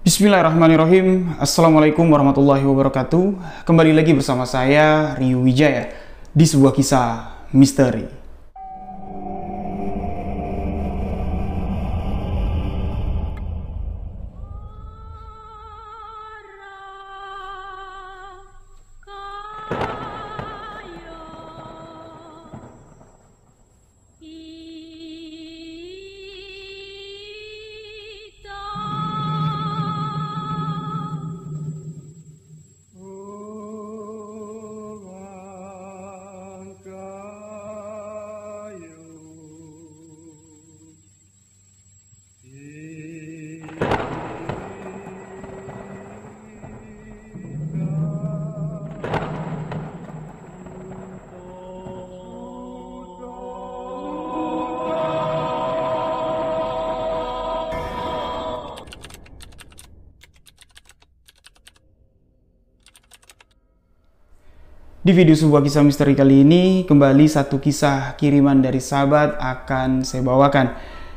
Bismillahirrahmanirrahim. Assalamualaikum warahmatullahi wabarakatuh. Kembali lagi bersama saya Ryu Wijaya di sebuah kisah misteri. Di video sebuah kisah misteri kali ini, kembali satu kisah kiriman dari sahabat akan saya bawakan.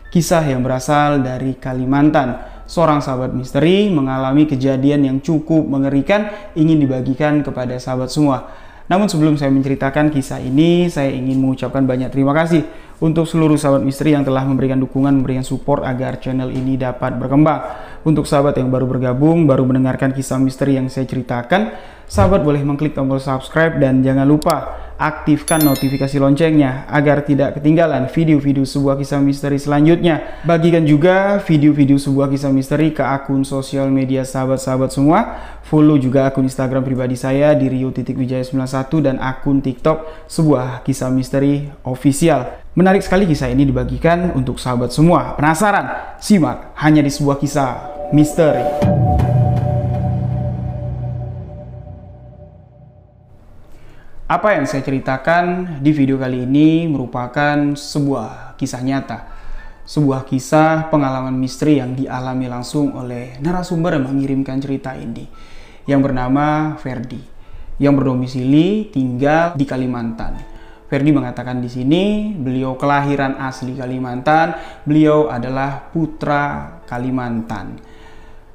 Kisah yang berasal dari Kalimantan. Seorang sahabat misteri mengalami kejadian yang cukup mengerikan ingin dibagikan kepada sahabat semua. Namun sebelum saya menceritakan kisah ini, saya ingin mengucapkan banyak terima kasih untuk seluruh sahabat misteri yang telah memberikan dukungan, memberikan support agar channel ini dapat berkembang. Untuk sahabat yang baru bergabung, baru mendengarkan kisah misteri yang saya ceritakan, sahabat boleh mengklik tombol subscribe dan jangan lupa aktifkan notifikasi loncengnya agar tidak ketinggalan video-video sebuah kisah misteri selanjutnya. Bagikan juga video-video sebuah kisah misteri ke akun sosial media sahabat-sahabat semua. Follow juga akun Instagram pribadi saya di rio.wijaya91 dan akun TikTok sebuah kisah misteri official. Menarik sekali kisah ini dibagikan untuk sahabat semua. Penasaran? Simak hanya di sebuah kisah misteri. Apa yang saya ceritakan di video kali ini merupakan sebuah kisah nyata. Sebuah kisah pengalaman misteri yang dialami langsung oleh narasumber yang mengirimkan cerita ini yang bernama Ferdi yang berdomisili tinggal di Kalimantan. Ferdi mengatakan di sini beliau kelahiran asli Kalimantan, beliau adalah putra Kalimantan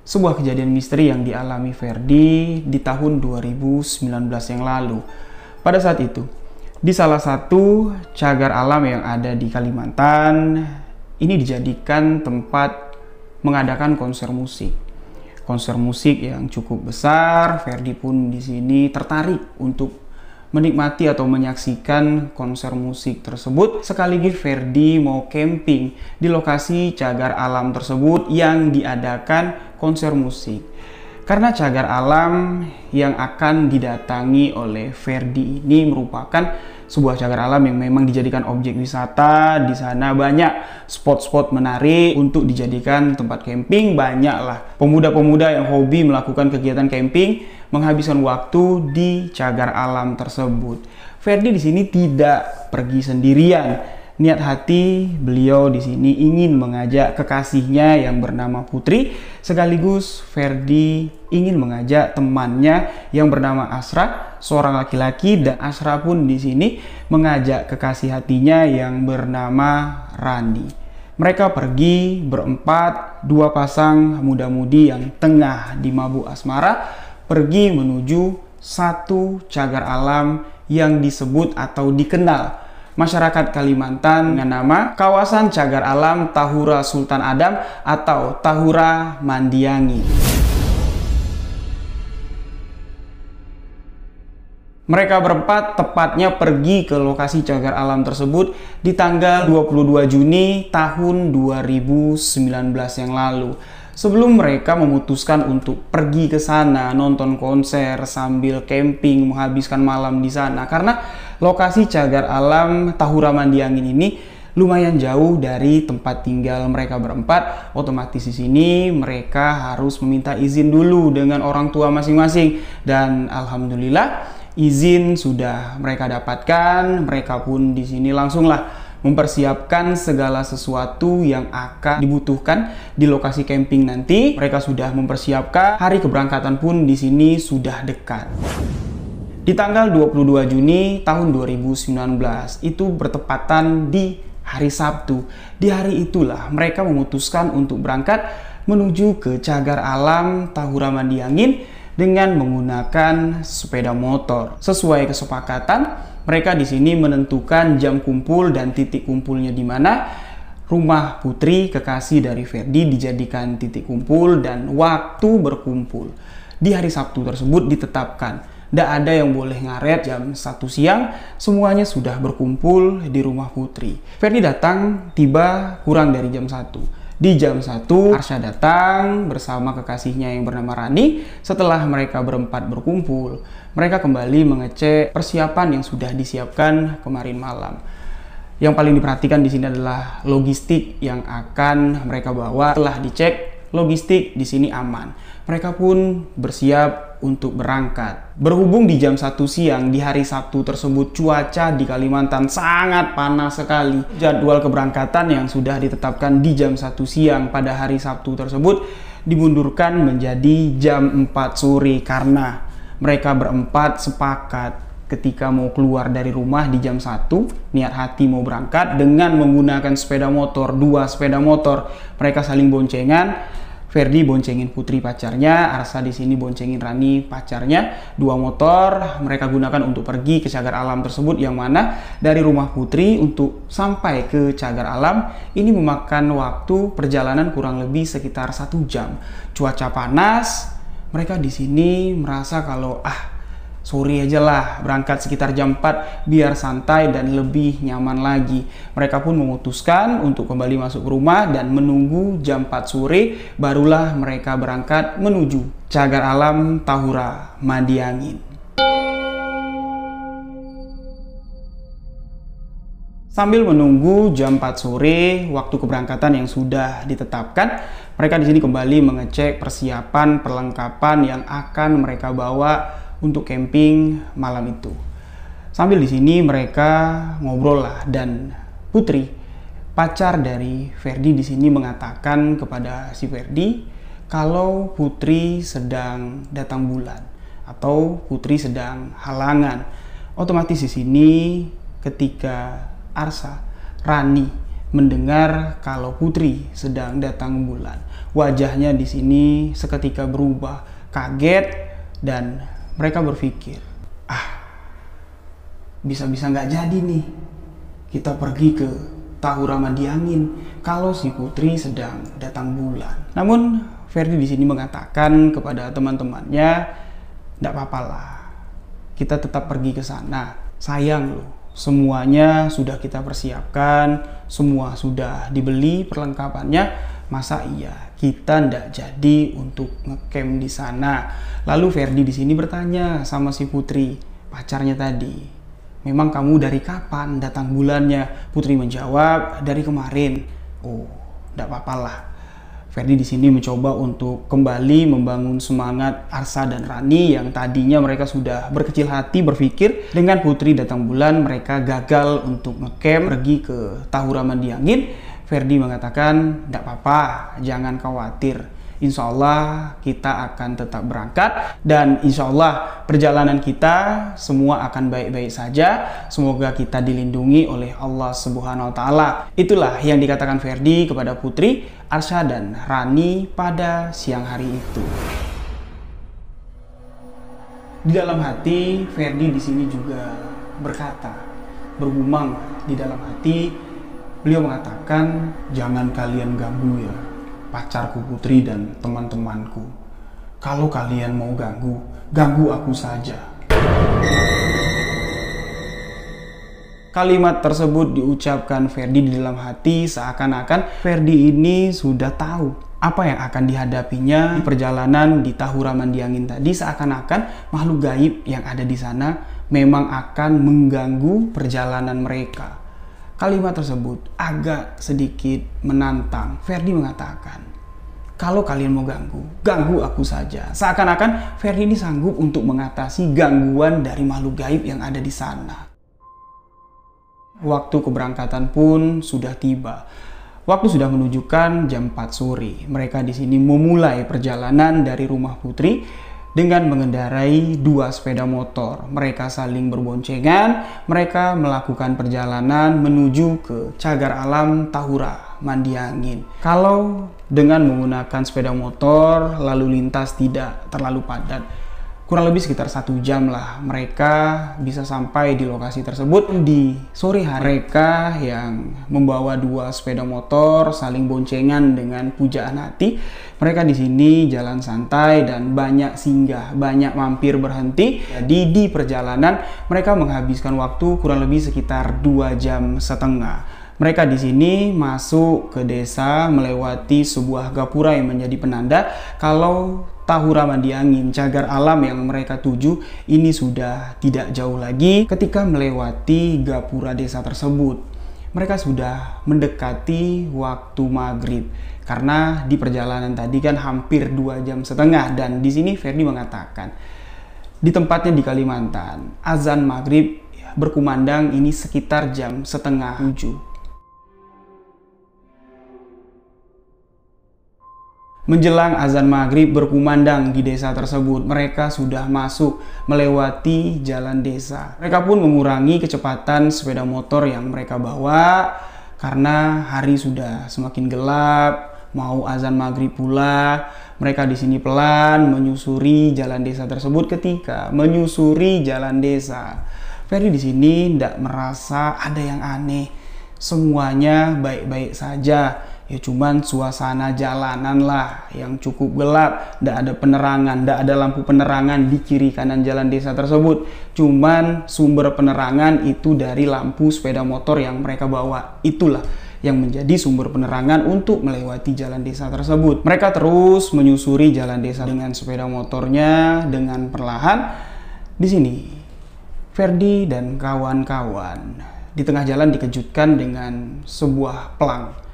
sebuah kejadian misteri yang dialami Ferdi di tahun 2019 yang lalu pada saat itu di salah satu cagar alam yang ada di Kalimantan ini dijadikan tempat mengadakan konser musik. Konser musik yang cukup besar, Ferdi pun di sini tertarik untuk menikmati atau menyaksikan konser musik tersebut sekaligus Ferdi mau camping di lokasi cagar alam tersebut yang diadakan konser musik. Karena cagar alam yang akan didatangi oleh Verdi ini merupakan sebuah cagar alam yang memang dijadikan objek wisata. Di sana banyak spot-spot menarik untuk dijadikan tempat camping. Banyaklah pemuda-pemuda yang hobi melakukan kegiatan camping menghabiskan waktu di cagar alam tersebut. Verdi di sini tidak pergi sendirian niat hati beliau di sini ingin mengajak kekasihnya yang bernama Putri, sekaligus Ferdi ingin mengajak temannya yang bernama Asra, seorang laki-laki dan Asra pun di sini mengajak kekasih hatinya yang bernama Randi. Mereka pergi berempat, dua pasang muda-mudi yang tengah di mabuk asmara, pergi menuju satu cagar alam yang disebut atau dikenal masyarakat Kalimantan dengan nama Kawasan Cagar Alam Tahura Sultan Adam atau Tahura Mandiangi. Mereka berempat tepatnya pergi ke lokasi cagar alam tersebut di tanggal 22 Juni tahun 2019 yang lalu. Sebelum mereka memutuskan untuk pergi ke sana, nonton konser sambil camping, menghabiskan malam di sana karena lokasi cagar alam Tahura Mandiangin ini lumayan jauh dari tempat tinggal mereka berempat. Otomatis di sini mereka harus meminta izin dulu dengan orang tua masing-masing dan alhamdulillah izin sudah mereka dapatkan. Mereka pun di sini langsunglah mempersiapkan segala sesuatu yang akan dibutuhkan di lokasi camping nanti. Mereka sudah mempersiapkan hari keberangkatan pun di sini sudah dekat di tanggal 22 Juni tahun 2019 itu bertepatan di hari Sabtu. Di hari itulah mereka memutuskan untuk berangkat menuju ke cagar alam Tahuraman Diangin dengan menggunakan sepeda motor. Sesuai kesepakatan, mereka di sini menentukan jam kumpul dan titik kumpulnya di mana. Rumah putri kekasih dari Ferdi dijadikan titik kumpul dan waktu berkumpul. Di hari Sabtu tersebut ditetapkan tidak ada yang boleh ngaret jam satu siang, semuanya sudah berkumpul di rumah Putri. Ferdi datang tiba kurang dari jam satu Di jam satu Arsya datang bersama kekasihnya yang bernama Rani. Setelah mereka berempat berkumpul, mereka kembali mengecek persiapan yang sudah disiapkan kemarin malam. Yang paling diperhatikan di sini adalah logistik yang akan mereka bawa. Setelah dicek, logistik di sini aman. Mereka pun bersiap untuk berangkat. Berhubung di jam 1 siang di hari Sabtu tersebut cuaca di Kalimantan sangat panas sekali. Jadwal keberangkatan yang sudah ditetapkan di jam 1 siang pada hari Sabtu tersebut dimundurkan menjadi jam 4 sore karena mereka berempat sepakat ketika mau keluar dari rumah di jam 1, niat hati mau berangkat dengan menggunakan sepeda motor, dua sepeda motor. Mereka saling boncengan Ferdi boncengin Putri pacarnya, Arsa di sini boncengin Rani pacarnya. Dua motor mereka gunakan untuk pergi ke cagar alam tersebut yang mana dari rumah Putri untuk sampai ke cagar alam ini memakan waktu perjalanan kurang lebih sekitar satu jam. Cuaca panas, mereka di sini merasa kalau ah sore aja lah berangkat sekitar jam 4 biar santai dan lebih nyaman lagi. Mereka pun memutuskan untuk kembali masuk ke rumah dan menunggu jam 4 sore barulah mereka berangkat menuju cagar alam Tahura Madiangin. Sambil menunggu jam 4 sore, waktu keberangkatan yang sudah ditetapkan, mereka di sini kembali mengecek persiapan perlengkapan yang akan mereka bawa untuk camping malam itu. Sambil di sini mereka ngobrol lah dan Putri, pacar dari Ferdi di sini mengatakan kepada si Ferdi kalau Putri sedang datang bulan atau Putri sedang halangan. Otomatis di sini ketika Arsa, Rani mendengar kalau Putri sedang datang bulan. Wajahnya di sini seketika berubah, kaget dan mereka berpikir, ah, bisa-bisa nggak jadi nih kita pergi ke Tahu Ramadiangin kalau si putri sedang datang bulan. Namun Ferdi di sini mengatakan kepada teman-temannya, "Nggak apa-apa lah, kita tetap pergi ke sana. Sayang loh, semuanya sudah kita persiapkan, semua sudah dibeli perlengkapannya, masa iya kita ndak jadi untuk ngecamp di sana lalu Ferdi di sini bertanya sama si Putri pacarnya tadi memang kamu dari kapan datang bulannya Putri menjawab dari kemarin oh ndak apa-apa lah Ferdi di sini mencoba untuk kembali membangun semangat Arsa dan Rani yang tadinya mereka sudah berkecil hati berpikir dengan Putri datang bulan mereka gagal untuk ngecamp pergi ke Tahura Mandiangin Ferdi mengatakan, tidak apa-apa, jangan khawatir. Insya Allah kita akan tetap berangkat dan insya Allah perjalanan kita semua akan baik-baik saja. Semoga kita dilindungi oleh Allah Subhanahu Wa Taala. Itulah yang dikatakan Ferdi kepada Putri, Arsha dan Rani pada siang hari itu. Di dalam hati, Ferdi di sini juga berkata, bergumam di dalam hati, beliau mengatakan, "Jangan kalian ganggu ya pacarku Putri dan teman-temanku. Kalau kalian mau ganggu, ganggu aku saja." Kalimat tersebut diucapkan Ferdi di dalam hati seakan-akan Ferdi ini sudah tahu apa yang akan dihadapinya di perjalanan di Tahura Mandiangin tadi seakan-akan makhluk gaib yang ada di sana memang akan mengganggu perjalanan mereka. Kalimat tersebut agak sedikit menantang. Ferdi mengatakan, kalau kalian mau ganggu, ganggu aku saja. Seakan-akan Ferdi ini sanggup untuk mengatasi gangguan dari makhluk gaib yang ada di sana. Waktu keberangkatan pun sudah tiba. Waktu sudah menunjukkan jam 4 sore. Mereka di sini memulai perjalanan dari rumah Putri dengan mengendarai dua sepeda motor. Mereka saling berboncengan, mereka melakukan perjalanan menuju ke cagar alam Tahura, mandi angin. Kalau dengan menggunakan sepeda motor, lalu lintas tidak terlalu padat kurang lebih sekitar satu jam lah mereka bisa sampai di lokasi tersebut di sore hari mereka yang membawa dua sepeda motor saling boncengan dengan pujaan hati mereka di sini jalan santai dan banyak singgah banyak mampir berhenti jadi di perjalanan mereka menghabiskan waktu kurang lebih sekitar dua jam setengah mereka di sini masuk ke desa melewati sebuah gapura yang menjadi penanda kalau Tahura Mandi Angin, cagar alam yang mereka tuju ini sudah tidak jauh lagi ketika melewati gapura desa tersebut. Mereka sudah mendekati waktu maghrib karena di perjalanan tadi kan hampir dua jam setengah dan di sini Ferdi mengatakan di tempatnya di Kalimantan azan maghrib berkumandang ini sekitar jam setengah tujuh Menjelang azan maghrib berkumandang di desa tersebut, mereka sudah masuk melewati jalan desa. Mereka pun mengurangi kecepatan sepeda motor yang mereka bawa karena hari sudah semakin gelap, mau azan maghrib pula. Mereka di sini pelan menyusuri jalan desa tersebut ketika menyusuri jalan desa. Ferry di sini tidak merasa ada yang aneh. Semuanya baik-baik saja ya cuman suasana jalanan lah yang cukup gelap, tidak ada penerangan, tidak ada lampu penerangan di kiri kanan jalan desa tersebut. Cuman sumber penerangan itu dari lampu sepeda motor yang mereka bawa. Itulah yang menjadi sumber penerangan untuk melewati jalan desa tersebut. Mereka terus menyusuri jalan desa dengan sepeda motornya dengan perlahan. Di sini, Ferdi dan kawan-kawan di tengah jalan dikejutkan dengan sebuah pelang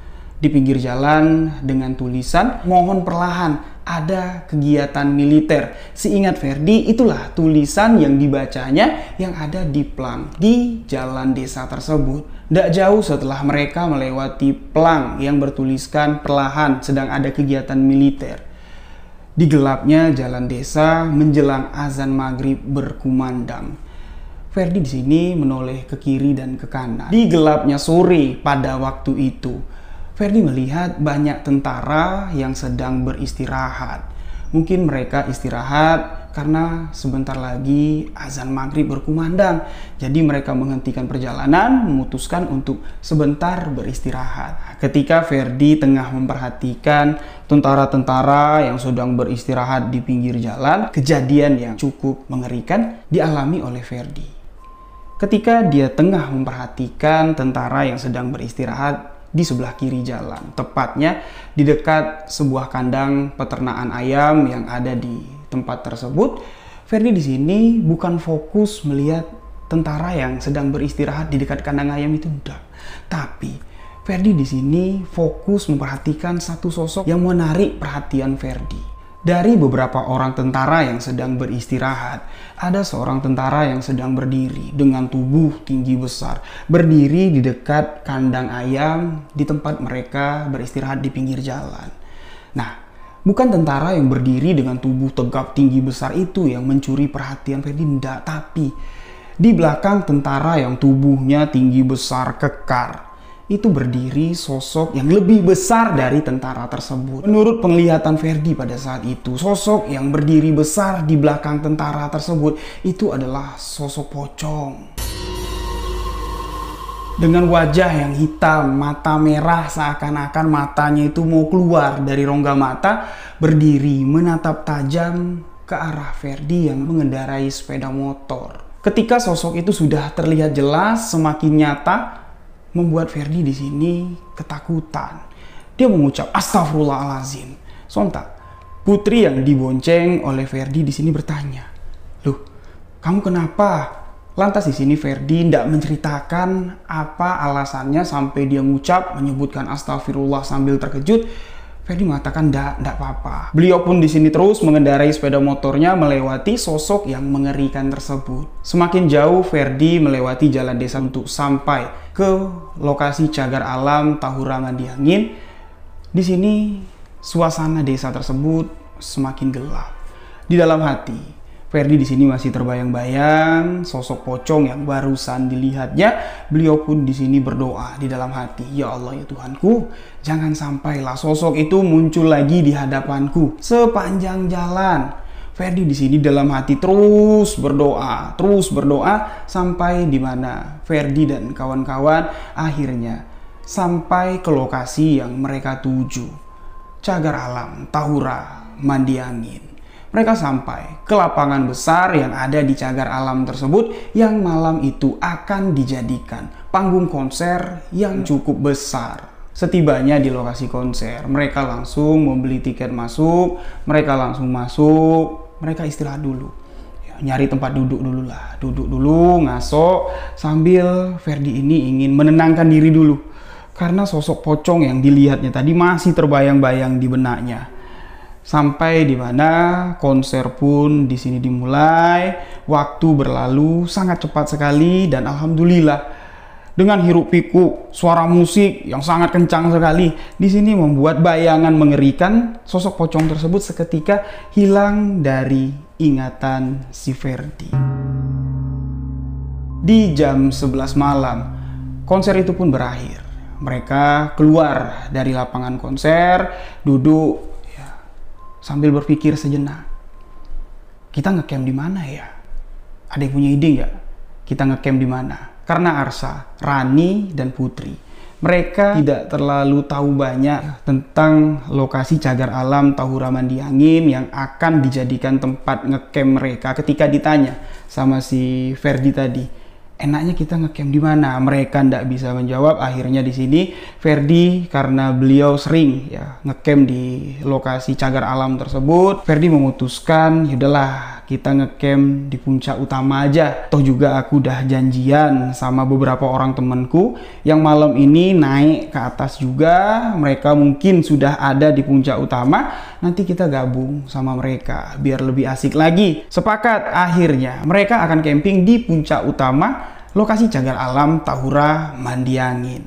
di pinggir jalan dengan tulisan mohon perlahan ada kegiatan militer. Seingat Verdi, itulah tulisan yang dibacanya yang ada di Plang, di jalan desa tersebut. Tidak jauh setelah mereka melewati Plang yang bertuliskan perlahan sedang ada kegiatan militer. Di gelapnya jalan desa menjelang azan maghrib berkumandang. Verdi di sini menoleh ke kiri dan ke kanan. Di gelapnya sore pada waktu itu, Ferdi melihat banyak tentara yang sedang beristirahat. Mungkin mereka istirahat karena sebentar lagi azan maghrib berkumandang. Jadi mereka menghentikan perjalanan, memutuskan untuk sebentar beristirahat. Ketika Ferdi tengah memperhatikan tentara-tentara yang sedang beristirahat di pinggir jalan, kejadian yang cukup mengerikan dialami oleh Ferdi. Ketika dia tengah memperhatikan tentara yang sedang beristirahat di sebelah kiri jalan, tepatnya di dekat sebuah kandang peternakan ayam yang ada di tempat tersebut. Ferdi di sini bukan fokus melihat tentara yang sedang beristirahat di dekat kandang ayam itu enggak, tapi Ferdi di sini fokus memperhatikan satu sosok yang menarik perhatian Ferdi dari beberapa orang tentara yang sedang beristirahat, ada seorang tentara yang sedang berdiri dengan tubuh tinggi besar, berdiri di dekat kandang ayam di tempat mereka beristirahat di pinggir jalan. Nah, bukan tentara yang berdiri dengan tubuh tegap tinggi besar itu yang mencuri perhatian Ferdinand, tapi di belakang tentara yang tubuhnya tinggi besar kekar, itu berdiri sosok yang lebih besar dari tentara tersebut. Menurut penglihatan Ferdi pada saat itu, sosok yang berdiri besar di belakang tentara tersebut itu adalah sosok pocong. Dengan wajah yang hitam, mata merah seakan-akan matanya itu mau keluar dari rongga mata, berdiri menatap tajam ke arah Ferdi yang mengendarai sepeda motor. Ketika sosok itu sudah terlihat jelas, semakin nyata, membuat Ferdi di sini ketakutan. Dia mengucap astagfirullahalazim. Sontak, putri yang dibonceng oleh Ferdi di sini bertanya, "Loh, kamu kenapa?" Lantas di sini Ferdi tidak menceritakan apa alasannya sampai dia mengucap menyebutkan astagfirullah sambil terkejut Ferdi mengatakan tidak tidak apa-apa. Beliau pun di sini terus mengendarai sepeda motornya melewati sosok yang mengerikan tersebut. Semakin jauh Ferdi melewati jalan desa untuk sampai ke lokasi cagar alam Tahura Mandiangin. diangin. Di sini suasana desa tersebut semakin gelap. Di dalam hati, Ferdi di sini masih terbayang-bayang sosok pocong yang barusan dilihatnya. Beliau pun di sini berdoa di dalam hati, "Ya Allah ya Tuhanku, jangan sampailah sosok itu muncul lagi di hadapanku sepanjang jalan." Ferdi di sini dalam hati terus berdoa, terus berdoa sampai di mana Ferdi dan kawan-kawan akhirnya sampai ke lokasi yang mereka tuju. Cagar alam, Tahura, mandi angin mereka sampai ke lapangan besar yang ada di cagar alam tersebut yang malam itu akan dijadikan panggung konser yang cukup besar. Setibanya di lokasi konser, mereka langsung membeli tiket masuk, mereka langsung masuk, mereka istirahat dulu. Ya, nyari tempat duduk dulu lah, duduk dulu, ngaso, sambil Ferdi ini ingin menenangkan diri dulu. Karena sosok pocong yang dilihatnya tadi masih terbayang-bayang di benaknya sampai di mana konser pun di sini dimulai, waktu berlalu sangat cepat sekali dan alhamdulillah dengan hiruk pikuk suara musik yang sangat kencang sekali di sini membuat bayangan mengerikan sosok pocong tersebut seketika hilang dari ingatan si Verdi. Di jam 11 malam, konser itu pun berakhir. Mereka keluar dari lapangan konser, duduk sambil berpikir sejenak. Kita ngecamp di mana ya? Ada yang punya ide nggak? Kita ngecamp di mana? Karena Arsa, Rani, dan Putri. Mereka tidak terlalu tahu banyak tentang lokasi cagar alam Tahura di yang akan dijadikan tempat ngecamp mereka ketika ditanya sama si Ferdi tadi enaknya kita ngecamp di mana? Mereka tidak bisa menjawab. Akhirnya di sini Ferdi karena beliau sering ya ngecamp di lokasi cagar alam tersebut, Ferdi memutuskan yaudahlah kita ngecamp di puncak utama aja. Toh juga aku udah janjian sama beberapa orang temanku yang malam ini naik ke atas juga. Mereka mungkin sudah ada di puncak utama. Nanti kita gabung sama mereka biar lebih asik lagi. Sepakat akhirnya mereka akan camping di puncak utama lokasi jaga alam Tahura Mandiangin.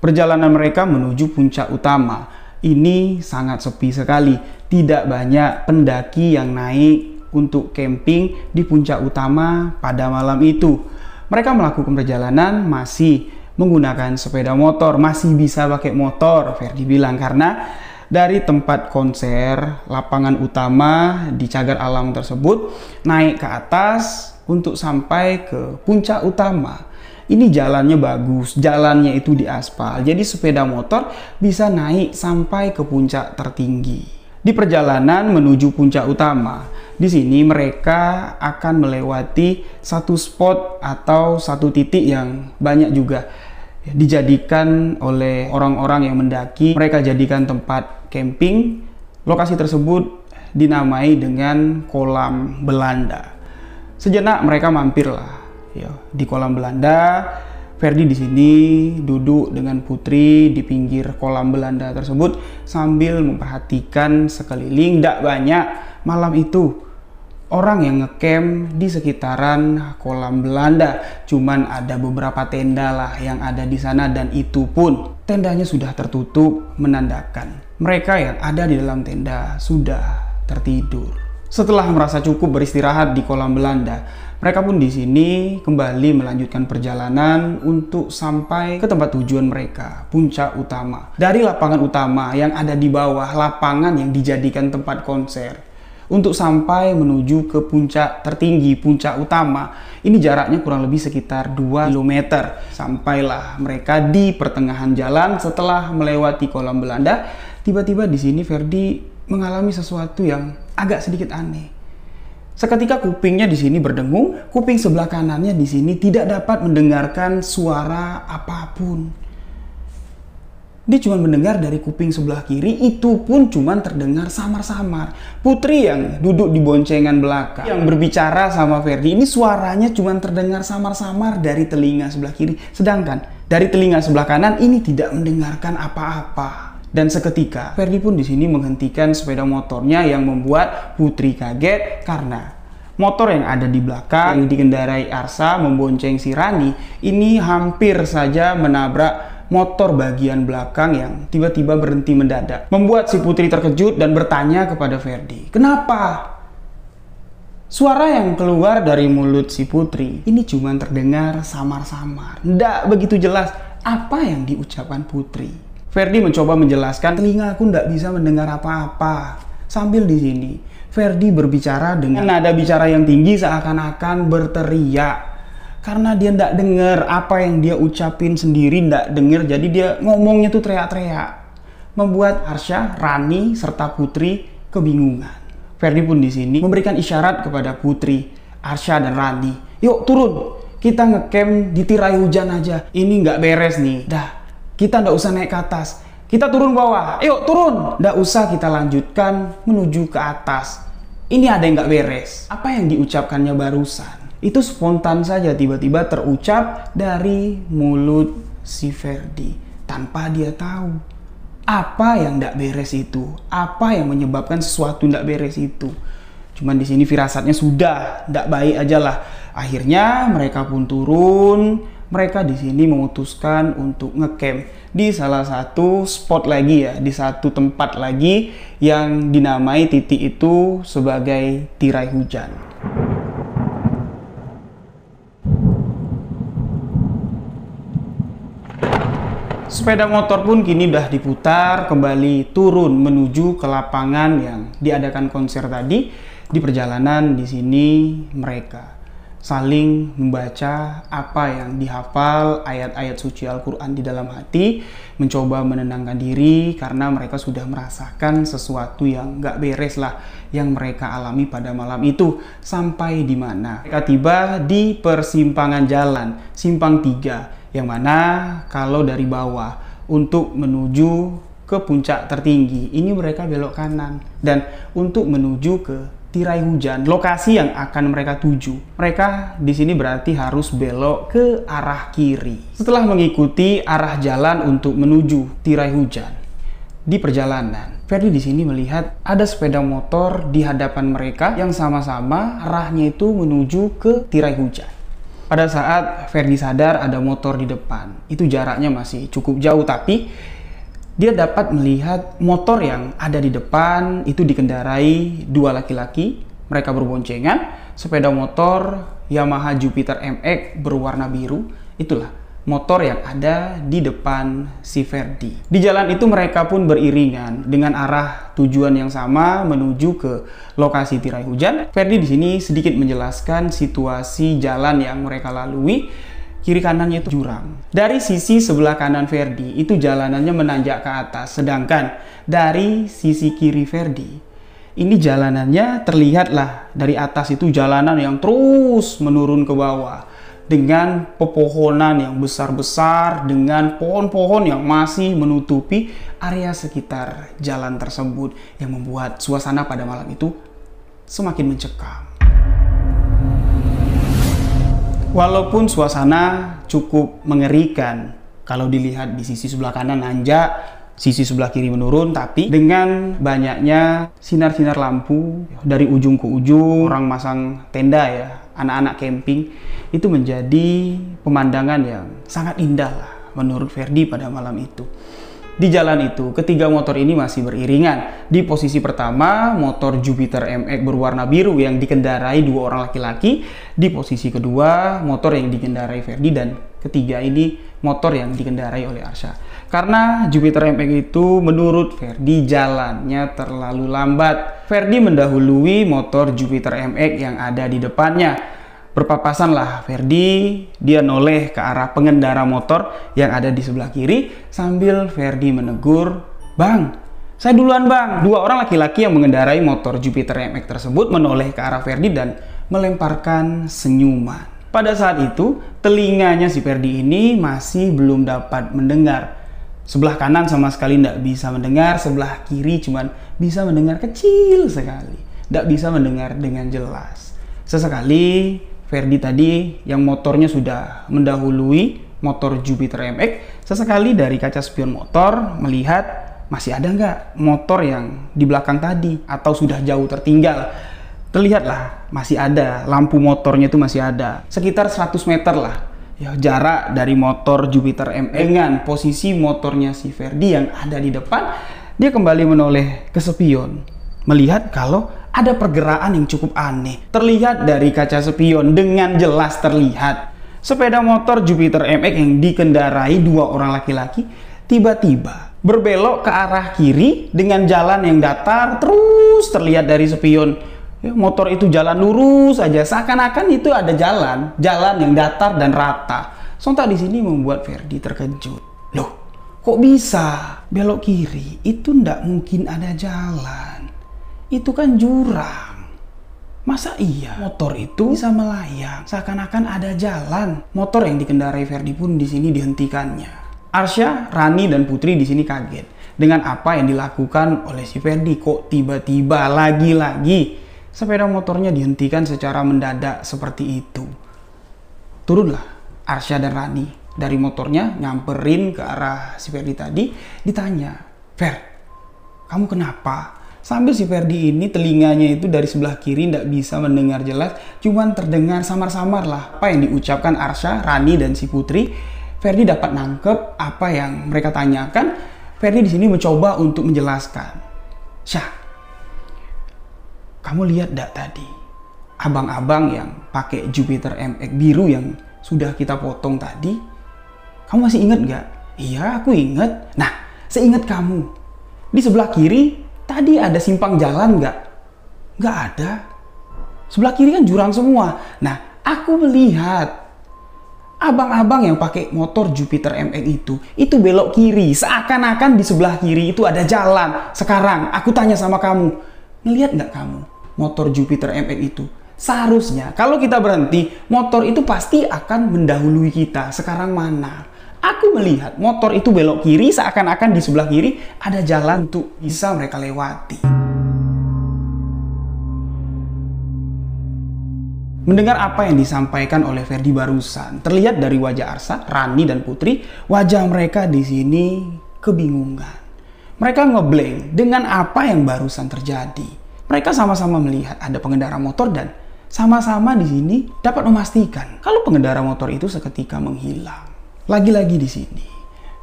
Perjalanan mereka menuju puncak utama ini sangat sepi sekali. Tidak banyak pendaki yang naik untuk camping di puncak utama pada malam itu. Mereka melakukan perjalanan masih menggunakan sepeda motor, masih bisa pakai motor, Ferdi bilang karena dari tempat konser lapangan utama di cagar alam tersebut naik ke atas untuk sampai ke puncak utama. Ini jalannya bagus, jalannya itu di aspal. Jadi sepeda motor bisa naik sampai ke puncak tertinggi. Di perjalanan menuju puncak utama, di sini mereka akan melewati satu spot atau satu titik yang banyak juga dijadikan oleh orang-orang yang mendaki. Mereka jadikan tempat camping. Lokasi tersebut dinamai dengan kolam Belanda. Sejenak mereka mampirlah ya, di kolam Belanda. Ferdi di sini duduk dengan Putri di pinggir kolam Belanda tersebut sambil memperhatikan sekeliling. Tidak banyak malam itu orang yang ngecamp di sekitaran kolam Belanda. Cuman ada beberapa tenda lah yang ada di sana dan itu pun tendanya sudah tertutup menandakan mereka yang ada di dalam tenda sudah tertidur. Setelah merasa cukup beristirahat di kolam Belanda, mereka pun di sini kembali melanjutkan perjalanan untuk sampai ke tempat tujuan mereka, puncak utama. Dari lapangan utama yang ada di bawah lapangan yang dijadikan tempat konser, untuk sampai menuju ke puncak tertinggi, puncak utama. Ini jaraknya kurang lebih sekitar 2 km. Sampailah mereka di pertengahan jalan setelah melewati kolam Belanda, tiba-tiba di sini Ferdi mengalami sesuatu yang agak sedikit aneh. Seketika kupingnya di sini berdengung, kuping sebelah kanannya di sini tidak dapat mendengarkan suara apapun. Dia cuma mendengar dari kuping sebelah kiri, itu pun cuma terdengar samar-samar. Putri yang duduk di boncengan belakang, yang berbicara sama Ferdi, ini suaranya cuma terdengar samar-samar dari telinga sebelah kiri. Sedangkan dari telinga sebelah kanan ini tidak mendengarkan apa-apa. Dan seketika, Ferdi pun di sini menghentikan sepeda motornya yang membuat Putri kaget karena motor yang ada di belakang yang dikendarai Arsa membonceng si Rani ini hampir saja menabrak motor bagian belakang yang tiba-tiba berhenti mendadak. Membuat si putri terkejut dan bertanya kepada Ferdi, "Kenapa?" Suara yang keluar dari mulut si putri ini cuma terdengar samar-samar. Tidak begitu jelas apa yang diucapkan putri. Ferdi mencoba menjelaskan, telinga aku tidak bisa mendengar apa-apa. Sambil di sini, Ferdi berbicara dengan nada bicara yang tinggi seakan-akan berteriak karena dia ndak dengar apa yang dia ucapin sendiri ndak dengar jadi dia ngomongnya tuh teriak-teriak membuat Arsya, Rani serta Putri kebingungan. Ferdi pun di sini memberikan isyarat kepada Putri, Arsya dan Rani. Yuk turun, kita ngecamp di tirai hujan aja. Ini nggak beres nih. Dah, kita ndak usah naik ke atas. Kita turun bawah. Yuk turun. Ndak usah kita lanjutkan menuju ke atas. Ini ada yang nggak beres. Apa yang diucapkannya barusan? itu spontan saja tiba-tiba terucap dari mulut si Ferdi tanpa dia tahu apa yang tidak beres itu, apa yang menyebabkan sesuatu tidak beres itu. Cuman di sini firasatnya sudah tidak baik aja lah. Akhirnya mereka pun turun, mereka di sini memutuskan untuk ngecamp di salah satu spot lagi ya, di satu tempat lagi yang dinamai titik itu sebagai tirai hujan. Sepeda motor pun kini sudah diputar kembali turun menuju ke lapangan yang diadakan konser tadi. Di perjalanan di sini mereka saling membaca apa yang dihafal ayat-ayat suci Al-Quran di dalam hati, mencoba menenangkan diri karena mereka sudah merasakan sesuatu yang gak beres lah yang mereka alami pada malam itu. Sampai di mana? Mereka tiba di persimpangan jalan, simpang tiga yang mana kalau dari bawah untuk menuju ke puncak tertinggi ini mereka belok kanan dan untuk menuju ke tirai hujan lokasi yang akan mereka tuju mereka di sini berarti harus belok ke arah kiri setelah mengikuti arah jalan untuk menuju tirai hujan di perjalanan Ferdi di sini melihat ada sepeda motor di hadapan mereka yang sama-sama arahnya itu menuju ke tirai hujan. Pada saat Ferdi sadar ada motor di depan, itu jaraknya masih cukup jauh, tapi dia dapat melihat motor yang ada di depan itu dikendarai dua laki-laki, mereka berboncengan, sepeda motor Yamaha Jupiter MX berwarna biru, itulah motor yang ada di depan si Ferdi. Di jalan itu mereka pun beriringan dengan arah tujuan yang sama menuju ke lokasi tirai hujan. Ferdi di sini sedikit menjelaskan situasi jalan yang mereka lalui. Kiri kanannya itu jurang. Dari sisi sebelah kanan Ferdi itu jalanannya menanjak ke atas, sedangkan dari sisi kiri Ferdi ini jalanannya terlihatlah dari atas itu jalanan yang terus menurun ke bawah dengan pepohonan yang besar-besar, dengan pohon-pohon yang masih menutupi area sekitar jalan tersebut yang membuat suasana pada malam itu semakin mencekam. Walaupun suasana cukup mengerikan kalau dilihat di sisi sebelah kanan nanjak, sisi sebelah kiri menurun tapi dengan banyaknya sinar-sinar lampu dari ujung ke ujung orang masang tenda ya anak-anak camping itu menjadi pemandangan yang sangat indah lah menurut Ferdi pada malam itu. Di jalan itu, ketiga motor ini masih beriringan. Di posisi pertama, motor Jupiter MX berwarna biru yang dikendarai dua orang laki-laki. Di posisi kedua, motor yang dikendarai Ferdi dan ketiga ini motor yang dikendarai oleh Arsha. Karena Jupiter MX itu menurut Ferdi jalannya terlalu lambat. Ferdi mendahului motor Jupiter MX yang ada di depannya. Berpapasan lah Verdi, dia noleh ke arah pengendara motor yang ada di sebelah kiri sambil Ferdi menegur, Bang, saya duluan bang. Dua orang laki-laki yang mengendarai motor Jupiter MX tersebut menoleh ke arah Ferdi dan melemparkan senyuman. Pada saat itu, telinganya si Ferdi ini masih belum dapat mendengar sebelah kanan sama sekali tidak bisa mendengar, sebelah kiri cuman bisa mendengar kecil sekali, tidak bisa mendengar dengan jelas. Sesekali Ferdi tadi yang motornya sudah mendahului motor Jupiter MX, sesekali dari kaca spion motor melihat masih ada nggak motor yang di belakang tadi atau sudah jauh tertinggal. Terlihatlah masih ada, lampu motornya itu masih ada. Sekitar 100 meter lah ya jarak dari motor Jupiter M dengan posisi motornya si Ferdi yang ada di depan, dia kembali menoleh ke spion, melihat kalau ada pergerakan yang cukup aneh. Terlihat dari kaca spion dengan jelas terlihat sepeda motor Jupiter MX yang dikendarai dua orang laki-laki tiba-tiba berbelok ke arah kiri dengan jalan yang datar terus terlihat dari spion ya, motor itu jalan lurus aja seakan-akan itu ada jalan jalan yang datar dan rata sontak di sini membuat Ferdi terkejut loh kok bisa belok kiri itu ndak mungkin ada jalan itu kan jurang Masa iya motor itu bisa melayang seakan-akan ada jalan. Motor yang dikendarai Ferdi pun di sini dihentikannya. Arsya, Rani, dan Putri di sini kaget dengan apa yang dilakukan oleh si Ferdi. Kok tiba-tiba lagi-lagi sepeda motornya dihentikan secara mendadak seperti itu. Turunlah Arsya dan Rani dari motornya nyamperin ke arah si Ferdi tadi, ditanya, Fer, kamu kenapa? Sambil si Ferdi ini telinganya itu dari sebelah kiri tidak bisa mendengar jelas, cuman terdengar samar-samar lah apa yang diucapkan Arsha, Rani, dan si Putri. Ferdi dapat nangkep apa yang mereka tanyakan. Ferdi di sini mencoba untuk menjelaskan. Syah, kamu lihat dak tadi? Abang-abang yang pakai Jupiter MX biru yang sudah kita potong tadi, kamu masih ingat nggak? Iya, aku ingat. Nah, seingat kamu, di sebelah kiri tadi ada simpang jalan nggak? Nggak ada. Sebelah kiri kan jurang semua. Nah, aku melihat abang-abang yang pakai motor Jupiter MX itu, itu belok kiri. Seakan-akan di sebelah kiri itu ada jalan. Sekarang, aku tanya sama kamu, ngelihat nggak kamu? motor Jupiter MX e itu. Seharusnya kalau kita berhenti, motor itu pasti akan mendahului kita. Sekarang mana? Aku melihat motor itu belok kiri seakan-akan di sebelah kiri ada jalan untuk bisa mereka lewati. Mendengar apa yang disampaikan oleh Ferdi barusan, terlihat dari wajah Arsa, Rani, dan Putri, wajah mereka di sini kebingungan. Mereka ngeblank dengan apa yang barusan terjadi. Mereka sama-sama melihat ada pengendara motor dan sama-sama di sini dapat memastikan kalau pengendara motor itu seketika menghilang. Lagi-lagi di sini,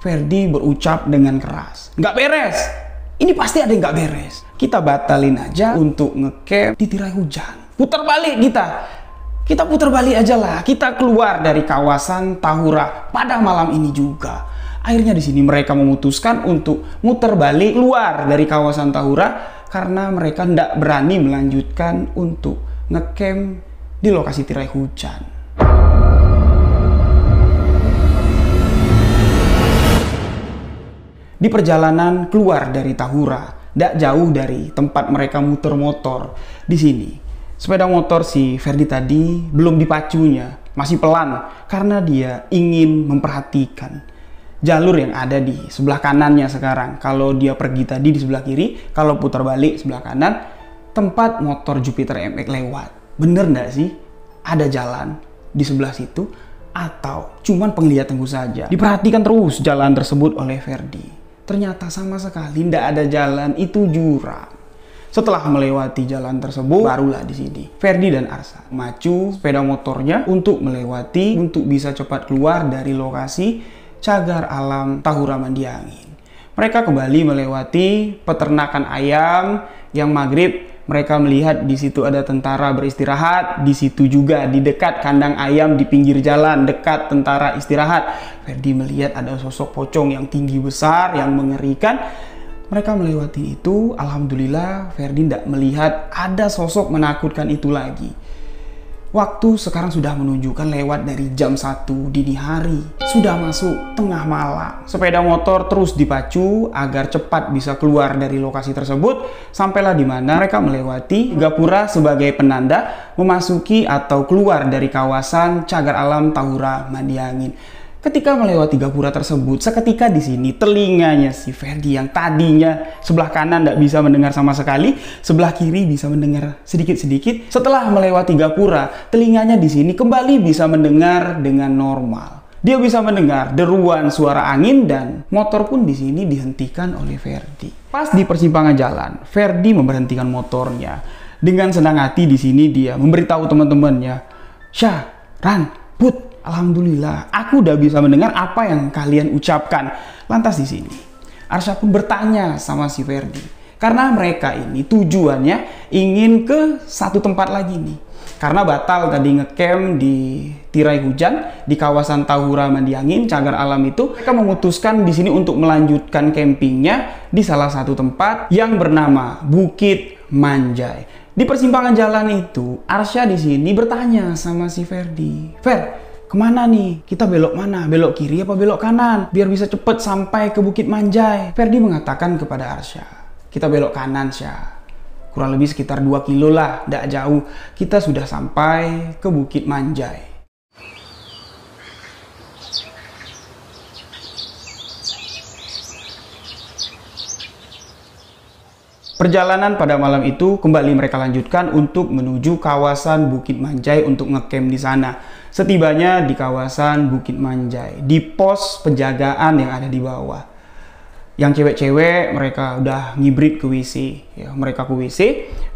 Ferdi berucap dengan keras, nggak beres, ini pasti ada yang nggak beres. Kita batalin aja untuk ngecamp di tirai hujan. Putar balik kita. Kita putar balik aja lah. Kita keluar dari kawasan Tahura pada malam ini juga. Akhirnya di sini mereka memutuskan untuk muter balik keluar dari kawasan Tahura karena mereka tidak berani melanjutkan untuk ngecamp di lokasi tirai hujan. Di perjalanan keluar dari Tahura, tidak jauh dari tempat mereka muter motor, di sini sepeda motor si Ferdi tadi belum dipacunya, masih pelan karena dia ingin memperhatikan jalur yang ada di sebelah kanannya sekarang. Kalau dia pergi tadi di sebelah kiri, kalau putar balik sebelah kanan, tempat motor Jupiter MX lewat. Bener nggak sih? Ada jalan di sebelah situ atau cuman penglihatanku saja. Diperhatikan terus jalan tersebut oleh Ferdi. Ternyata sama sekali tidak ada jalan, itu jurang. Setelah melewati jalan tersebut, barulah di sini Ferdi dan Arsa macu sepeda motornya untuk melewati untuk bisa cepat keluar dari lokasi cagar alam Tahuraman Diangin. Mereka kembali melewati peternakan ayam yang maghrib mereka melihat di situ ada tentara beristirahat, di situ juga di dekat kandang ayam di pinggir jalan, dekat tentara istirahat. Ferdi melihat ada sosok pocong yang tinggi besar, yang mengerikan. Mereka melewati itu, alhamdulillah Ferdi tidak melihat ada sosok menakutkan itu lagi. Waktu sekarang sudah menunjukkan lewat dari jam 1 dini hari. Sudah masuk tengah malam. Sepeda motor terus dipacu agar cepat bisa keluar dari lokasi tersebut sampailah di mana mereka melewati gapura sebagai penanda memasuki atau keluar dari kawasan cagar alam Tahura Mandiangin. Ketika melewati gapura tersebut, seketika di sini telinganya si Ferdi yang tadinya sebelah kanan tidak bisa mendengar sama sekali, sebelah kiri bisa mendengar sedikit-sedikit. Setelah melewati gapura, telinganya di sini kembali bisa mendengar dengan normal. Dia bisa mendengar deruan suara angin dan motor pun di sini dihentikan oleh Ferdi. Pas di persimpangan jalan, Ferdi memberhentikan motornya. Dengan senang hati di sini dia memberitahu teman-temannya, "Syah, Ran, Put, Alhamdulillah, aku udah bisa mendengar apa yang kalian ucapkan. Lantas di sini, Arsyad pun bertanya sama si Ferdi. Karena mereka ini tujuannya ingin ke satu tempat lagi nih. Karena batal tadi ngecamp di tirai hujan di kawasan Tahura Mandiangin, cagar alam itu, mereka memutuskan di sini untuk melanjutkan campingnya di salah satu tempat yang bernama Bukit Manjai. Di persimpangan jalan itu, Arsya di sini bertanya sama si Ferdi, Fer, kemana nih? Kita belok mana? Belok kiri apa belok kanan? Biar bisa cepet sampai ke Bukit Manjai. Ferdi mengatakan kepada Arsya, kita belok kanan Syah. Kurang lebih sekitar 2 kilo lah, tidak jauh. Kita sudah sampai ke Bukit Manjai. Perjalanan pada malam itu kembali mereka lanjutkan untuk menuju kawasan Bukit Manjai untuk ngecamp di sana setibanya di kawasan Bukit Manjai, di pos penjagaan yang ada di bawah. Yang cewek-cewek mereka udah ngibrit ke WC, ya, mereka ke WC,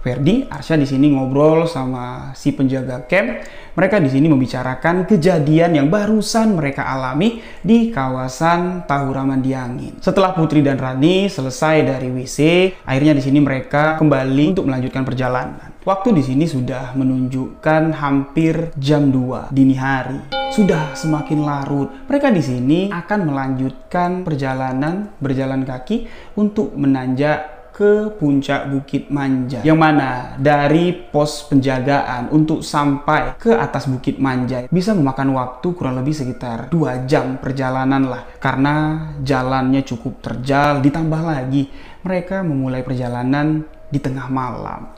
Ferdi, Arsyad di sini ngobrol sama si penjaga camp. Mereka di sini membicarakan kejadian yang barusan mereka alami di kawasan Tahuraman Mandiangin. Setelah Putri dan Rani selesai dari WC, akhirnya di sini mereka kembali untuk melanjutkan perjalanan. Waktu di sini sudah menunjukkan hampir jam 2 dini hari. Sudah semakin larut. Mereka di sini akan melanjutkan perjalanan berjalan kaki untuk menanjak ke puncak Bukit Manja yang mana dari pos penjagaan untuk sampai ke atas Bukit Manja bisa memakan waktu kurang lebih sekitar 2 jam perjalanan lah karena jalannya cukup terjal ditambah lagi mereka memulai perjalanan di tengah malam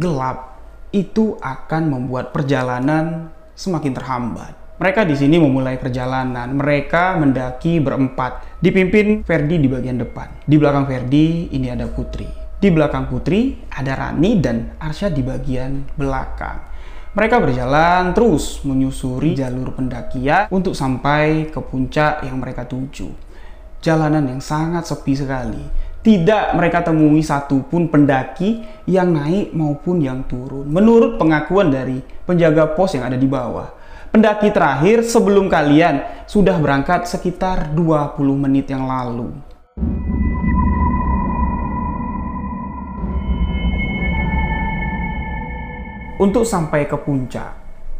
gelap itu akan membuat perjalanan semakin terhambat mereka di sini memulai perjalanan. Mereka mendaki berempat, dipimpin Ferdi di bagian depan. Di belakang Ferdi ini ada Putri. Di belakang Putri ada Rani dan Arsya di bagian belakang. Mereka berjalan terus menyusuri jalur pendakian untuk sampai ke puncak yang mereka tuju. Jalanan yang sangat sepi sekali. Tidak mereka temui satupun pendaki yang naik maupun yang turun. Menurut pengakuan dari penjaga pos yang ada di bawah, pendaki terakhir sebelum kalian sudah berangkat sekitar 20 menit yang lalu. Untuk sampai ke puncak,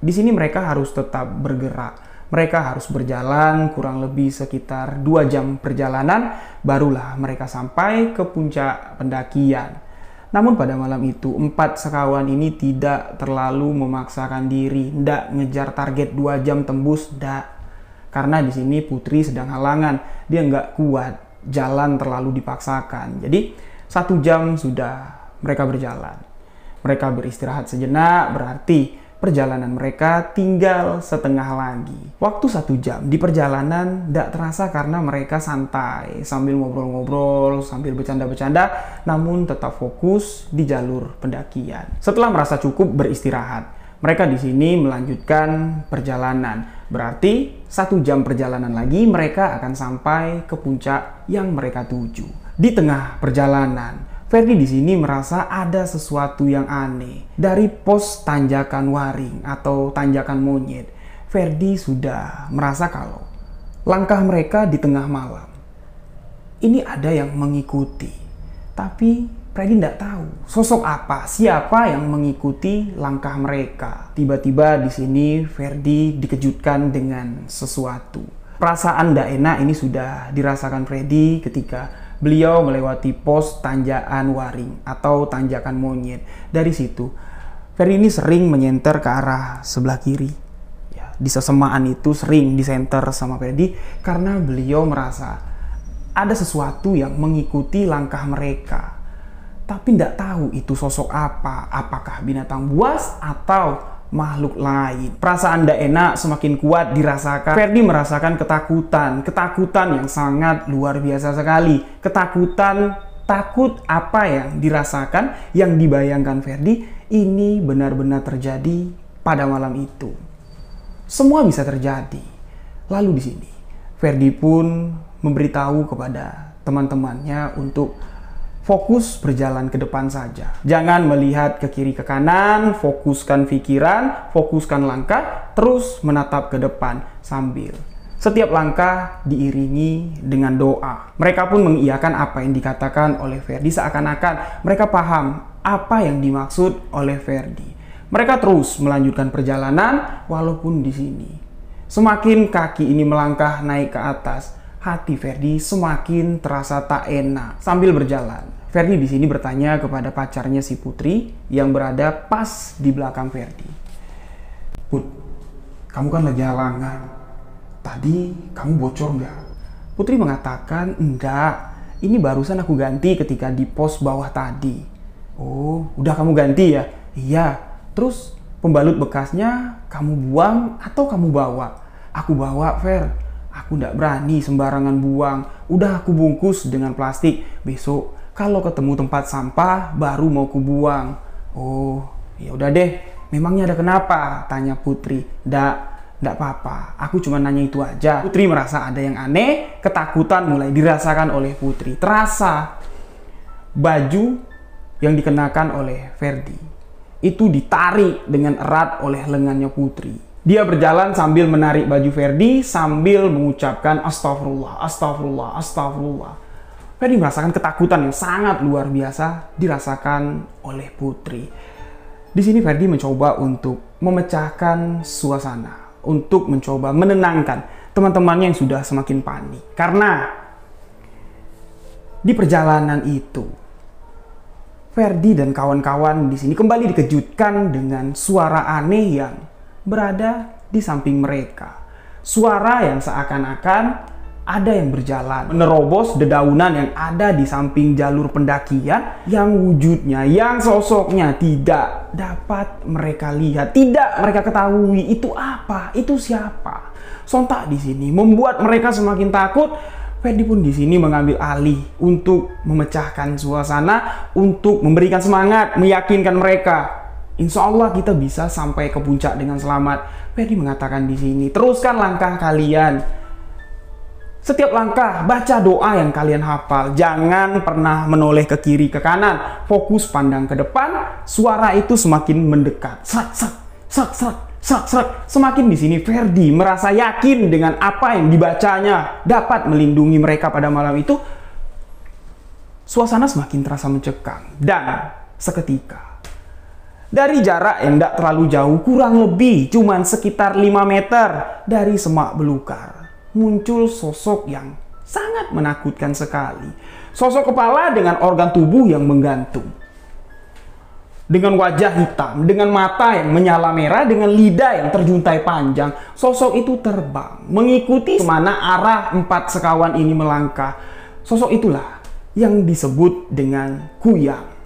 di sini mereka harus tetap bergerak. Mereka harus berjalan kurang lebih sekitar dua jam perjalanan, barulah mereka sampai ke puncak pendakian. Namun pada malam itu, empat sekawan ini tidak terlalu memaksakan diri, ndak ngejar target dua jam tembus, ndak. Karena di sini Putri sedang halangan, dia nggak kuat, jalan terlalu dipaksakan. Jadi satu jam sudah mereka berjalan. Mereka beristirahat sejenak, berarti perjalanan mereka tinggal setengah lagi. Waktu satu jam di perjalanan tidak terasa karena mereka santai sambil ngobrol-ngobrol, sambil bercanda-bercanda, namun tetap fokus di jalur pendakian. Setelah merasa cukup beristirahat, mereka di sini melanjutkan perjalanan. Berarti satu jam perjalanan lagi mereka akan sampai ke puncak yang mereka tuju. Di tengah perjalanan, Ferdi di sini merasa ada sesuatu yang aneh. Dari pos tanjakan waring atau tanjakan monyet, Ferdi sudah merasa kalau langkah mereka di tengah malam. Ini ada yang mengikuti, tapi Ferdi tidak tahu sosok apa, siapa yang mengikuti langkah mereka. Tiba-tiba di sini Ferdi dikejutkan dengan sesuatu. Perasaan tidak enak ini sudah dirasakan Freddy ketika beliau melewati pos tanjakan waring atau tanjakan monyet. Dari situ, Ferry ini sering menyenter ke arah sebelah kiri. Ya, di sesemaan itu sering disenter sama Freddy karena beliau merasa ada sesuatu yang mengikuti langkah mereka. Tapi tidak tahu itu sosok apa, apakah binatang buas atau makhluk lain. Perasaan tidak enak semakin kuat dirasakan. Ferdi merasakan ketakutan, ketakutan yang sangat luar biasa sekali. Ketakutan takut apa yang dirasakan, yang dibayangkan Ferdi ini benar-benar terjadi pada malam itu. Semua bisa terjadi. Lalu di sini, Ferdi pun memberitahu kepada teman-temannya untuk fokus berjalan ke depan saja. Jangan melihat ke kiri ke kanan, fokuskan pikiran, fokuskan langkah, terus menatap ke depan sambil setiap langkah diiringi dengan doa. Mereka pun mengiyakan apa yang dikatakan oleh Verdi seakan-akan mereka paham apa yang dimaksud oleh Verdi. Mereka terus melanjutkan perjalanan walaupun di sini. Semakin kaki ini melangkah naik ke atas, hati Verdi semakin terasa tak enak sambil berjalan. Ferdi di sini bertanya kepada pacarnya si Putri yang berada pas di belakang Ferdi. Put, kamu kan lagi halangan. Tadi kamu bocor nggak? Putri mengatakan, enggak. Ini barusan aku ganti ketika di pos bawah tadi. Oh, udah kamu ganti ya? Iya. Terus pembalut bekasnya kamu buang atau kamu bawa? Aku bawa, Fer. Aku nggak berani sembarangan buang. Udah aku bungkus dengan plastik. Besok kalau ketemu tempat sampah baru mau kubuang. Oh, ya udah deh. Memangnya ada kenapa? Tanya Putri. Dak, dak apa-apa, aku cuma nanya itu aja. Putri merasa ada yang aneh, ketakutan mulai dirasakan oleh Putri. Terasa baju yang dikenakan oleh Ferdi itu ditarik dengan erat oleh lengannya Putri. Dia berjalan sambil menarik baju Ferdi sambil mengucapkan astagfirullah, astagfirullah, astagfirullah. Ferry merasakan ketakutan yang sangat luar biasa dirasakan oleh Putri. Di sini Ferdi mencoba untuk memecahkan suasana, untuk mencoba menenangkan teman-temannya yang sudah semakin panik. Karena di perjalanan itu, Ferdi dan kawan-kawan di sini kembali dikejutkan dengan suara aneh yang berada di samping mereka. Suara yang seakan-akan ada yang berjalan menerobos dedaunan yang ada di samping jalur pendakian yang wujudnya, yang sosoknya tidak dapat mereka lihat, tidak mereka ketahui itu apa, itu siapa. Sontak di sini membuat mereka semakin takut. Fedi pun di sini mengambil alih untuk memecahkan suasana, untuk memberikan semangat, meyakinkan mereka Insya Allah kita bisa sampai ke puncak dengan selamat. Ferdi mengatakan di sini, teruskan langkah kalian setiap langkah, baca doa yang kalian hafal. Jangan pernah menoleh ke kiri, ke kanan. Fokus pandang ke depan, suara itu semakin mendekat. sak sak sak sak sak sak Semakin di sini, Ferdi merasa yakin dengan apa yang dibacanya dapat melindungi mereka pada malam itu. Suasana semakin terasa mencekam. Dan seketika, dari jarak yang tidak terlalu jauh, kurang lebih cuman sekitar 5 meter dari semak belukar muncul sosok yang sangat menakutkan sekali. Sosok kepala dengan organ tubuh yang menggantung. Dengan wajah hitam, dengan mata yang menyala merah, dengan lidah yang terjuntai panjang, sosok itu terbang, mengikuti kemana arah empat sekawan ini melangkah. Sosok itulah yang disebut dengan kuyang.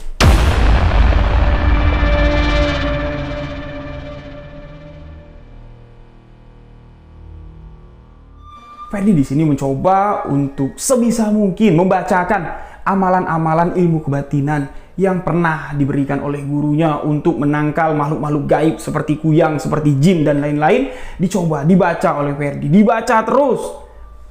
Fendi di sini mencoba untuk sebisa mungkin membacakan amalan-amalan ilmu kebatinan yang pernah diberikan oleh gurunya untuk menangkal makhluk-makhluk gaib seperti kuyang, seperti jin dan lain-lain dicoba dibaca oleh Ferdi, dibaca terus.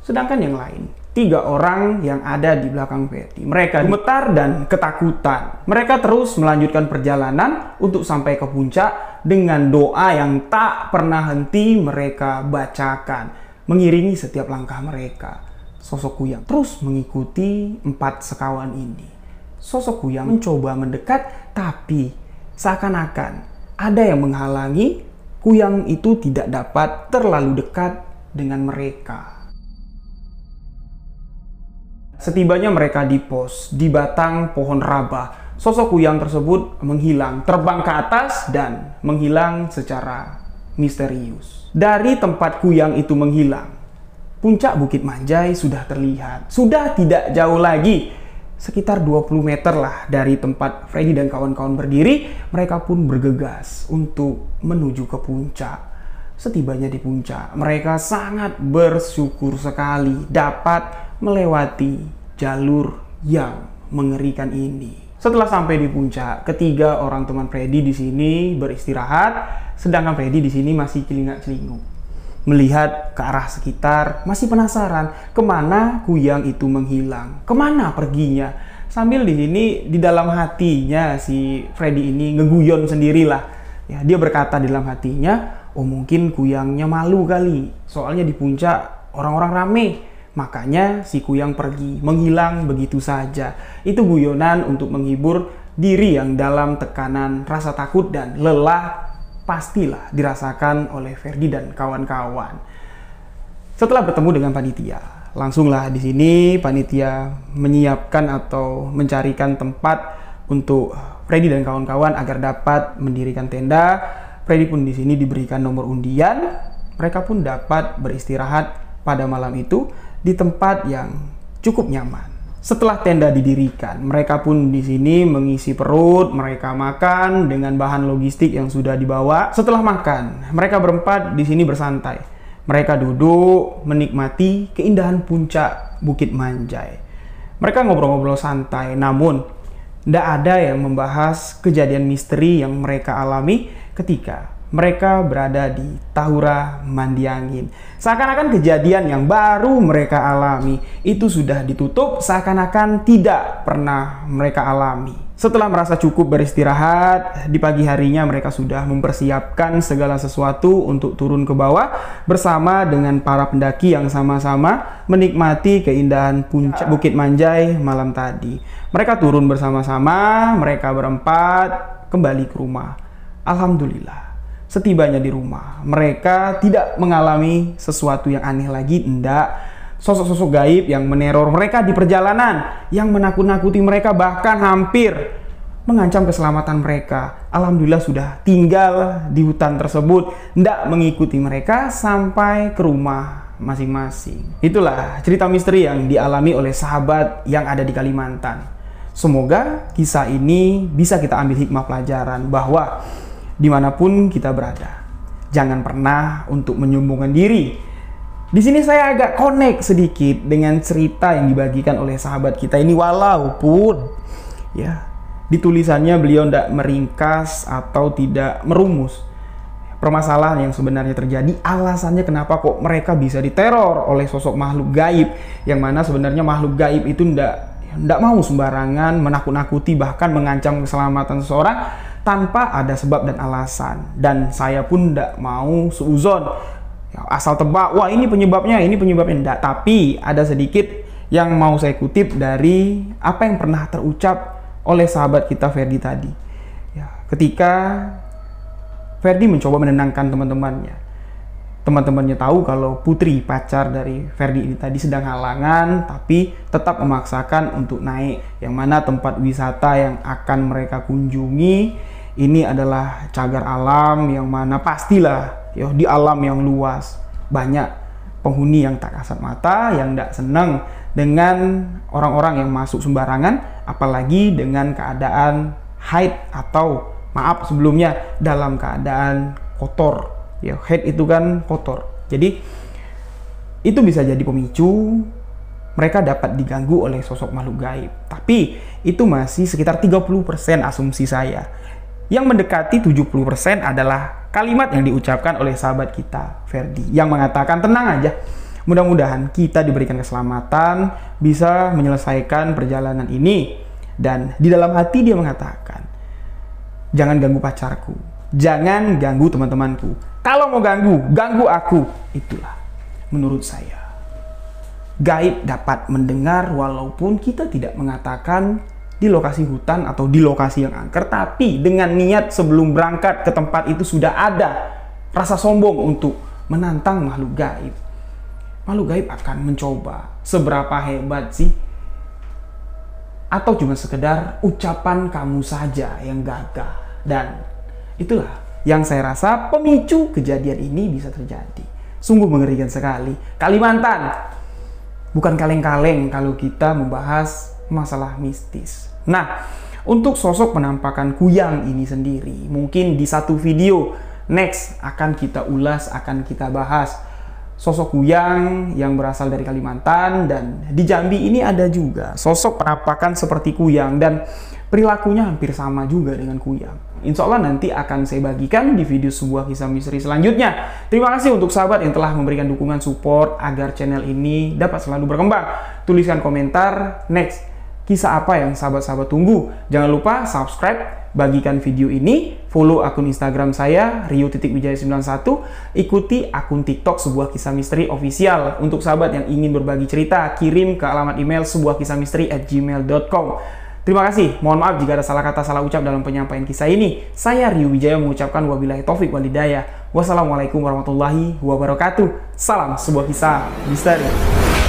Sedangkan yang lain, tiga orang yang ada di belakang Ferdi, mereka gemetar dan ketakutan. Mereka terus melanjutkan perjalanan untuk sampai ke puncak dengan doa yang tak pernah henti mereka bacakan mengiringi setiap langkah mereka. Sosok Kuyang terus mengikuti empat sekawan ini. Sosok Kuyang mencoba mendekat, tapi seakan-akan ada yang menghalangi Kuyang itu tidak dapat terlalu dekat dengan mereka. Setibanya mereka di pos, di batang pohon raba, sosok Kuyang tersebut menghilang, terbang ke atas dan menghilang secara misterius. Dari tempat kuyang itu menghilang, puncak Bukit Manjai sudah terlihat. Sudah tidak jauh lagi, sekitar 20 meter lah dari tempat Freddy dan kawan-kawan berdiri, mereka pun bergegas untuk menuju ke puncak. Setibanya di puncak, mereka sangat bersyukur sekali dapat melewati jalur yang mengerikan ini. Setelah sampai di puncak, ketiga orang teman Freddy di sini beristirahat, sedangkan Freddy di sini masih celingak celingung Melihat ke arah sekitar, masih penasaran kemana kuyang itu menghilang, kemana perginya. Sambil di sini di dalam hatinya si Freddy ini ngeguyon sendirilah. Ya, dia berkata di dalam hatinya, oh mungkin kuyangnya malu kali, soalnya di puncak orang-orang rame Makanya si Kuyang pergi, menghilang begitu saja. Itu guyonan untuk menghibur diri yang dalam tekanan rasa takut dan lelah pastilah dirasakan oleh Ferdi dan kawan-kawan. Setelah bertemu dengan panitia, langsunglah di sini panitia menyiapkan atau mencarikan tempat untuk Freddy dan kawan-kawan agar dapat mendirikan tenda. Freddy pun di sini diberikan nomor undian. Mereka pun dapat beristirahat pada malam itu di tempat yang cukup nyaman. Setelah tenda didirikan, mereka pun di sini mengisi perut, mereka makan dengan bahan logistik yang sudah dibawa. Setelah makan, mereka berempat di sini bersantai. Mereka duduk menikmati keindahan puncak Bukit Manjai. Mereka ngobrol-ngobrol santai, namun tidak ada yang membahas kejadian misteri yang mereka alami ketika mereka berada di Tahura mandi angin. Seakan-akan kejadian yang baru mereka alami itu sudah ditutup seakan-akan tidak pernah mereka alami. Setelah merasa cukup beristirahat, di pagi harinya mereka sudah mempersiapkan segala sesuatu untuk turun ke bawah bersama dengan para pendaki yang sama-sama menikmati keindahan puncak Bukit Manjai malam tadi. Mereka turun bersama-sama, mereka berempat kembali ke rumah. Alhamdulillah setibanya di rumah. Mereka tidak mengalami sesuatu yang aneh lagi, enggak. Sosok-sosok gaib yang meneror mereka di perjalanan, yang menakut-nakuti mereka bahkan hampir mengancam keselamatan mereka. Alhamdulillah sudah tinggal di hutan tersebut, enggak mengikuti mereka sampai ke rumah masing-masing. Itulah cerita misteri yang dialami oleh sahabat yang ada di Kalimantan. Semoga kisah ini bisa kita ambil hikmah pelajaran bahwa dimanapun kita berada. Jangan pernah untuk menyombongkan diri. Di sini saya agak connect sedikit dengan cerita yang dibagikan oleh sahabat kita ini walaupun ya ditulisannya beliau tidak meringkas atau tidak merumus permasalahan yang sebenarnya terjadi alasannya kenapa kok mereka bisa diteror oleh sosok makhluk gaib yang mana sebenarnya makhluk gaib itu tidak ndak mau sembarangan menakut-nakuti bahkan mengancam keselamatan seseorang tanpa ada sebab dan alasan. Dan saya pun tidak mau seuzon ya, asal tebak, wah ini penyebabnya, ini penyebabnya. Tidak, tapi ada sedikit yang mau saya kutip dari apa yang pernah terucap oleh sahabat kita Ferdi tadi. Ya, ketika Ferdi mencoba menenangkan teman-temannya teman-temannya tahu kalau putri pacar dari Ferdi ini tadi sedang halangan tapi tetap memaksakan untuk naik yang mana tempat wisata yang akan mereka kunjungi ini adalah cagar alam yang mana pastilah yo di alam yang luas banyak penghuni yang tak kasat mata yang tidak senang dengan orang-orang yang masuk sembarangan apalagi dengan keadaan haid atau maaf sebelumnya dalam keadaan kotor ya head itu kan kotor jadi itu bisa jadi pemicu mereka dapat diganggu oleh sosok makhluk gaib. Tapi itu masih sekitar 30% asumsi saya. Yang mendekati 70% adalah kalimat yang diucapkan oleh sahabat kita, Ferdi, yang mengatakan tenang aja. Mudah-mudahan kita diberikan keselamatan, bisa menyelesaikan perjalanan ini. Dan di dalam hati dia mengatakan, jangan ganggu pacarku, jangan ganggu teman-temanku, kalau mau ganggu, ganggu aku. Itulah menurut saya. Gaib dapat mendengar walaupun kita tidak mengatakan di lokasi hutan atau di lokasi yang angker, tapi dengan niat sebelum berangkat ke tempat itu sudah ada rasa sombong untuk menantang makhluk gaib. Makhluk gaib akan mencoba seberapa hebat sih atau cuma sekedar ucapan kamu saja yang gagah dan itulah yang saya rasa pemicu kejadian ini bisa terjadi. Sungguh mengerikan sekali. Kalimantan bukan kaleng-kaleng kalau kita membahas masalah mistis. Nah, untuk sosok penampakan kuyang ini sendiri, mungkin di satu video next akan kita ulas, akan kita bahas sosok kuyang yang berasal dari Kalimantan dan di Jambi ini ada juga sosok penampakan seperti kuyang dan perilakunya hampir sama juga dengan kuyang. Insya Allah nanti akan saya bagikan di video sebuah kisah misteri selanjutnya. Terima kasih untuk sahabat yang telah memberikan dukungan support agar channel ini dapat selalu berkembang. Tuliskan komentar next kisah apa yang sahabat-sahabat tunggu. Jangan lupa subscribe, bagikan video ini, follow akun Instagram saya rio.wijaya91, ikuti akun TikTok sebuah kisah misteri ofisial. Untuk sahabat yang ingin berbagi cerita, kirim ke alamat email sebuah kisah misteri at gmail.com. Terima kasih. Mohon maaf jika ada salah kata salah ucap dalam penyampaian kisah ini. Saya Rio Wijaya mengucapkan wabillahi taufik walidaya. Wassalamualaikum warahmatullahi wabarakatuh. Salam sebuah kisah misteri.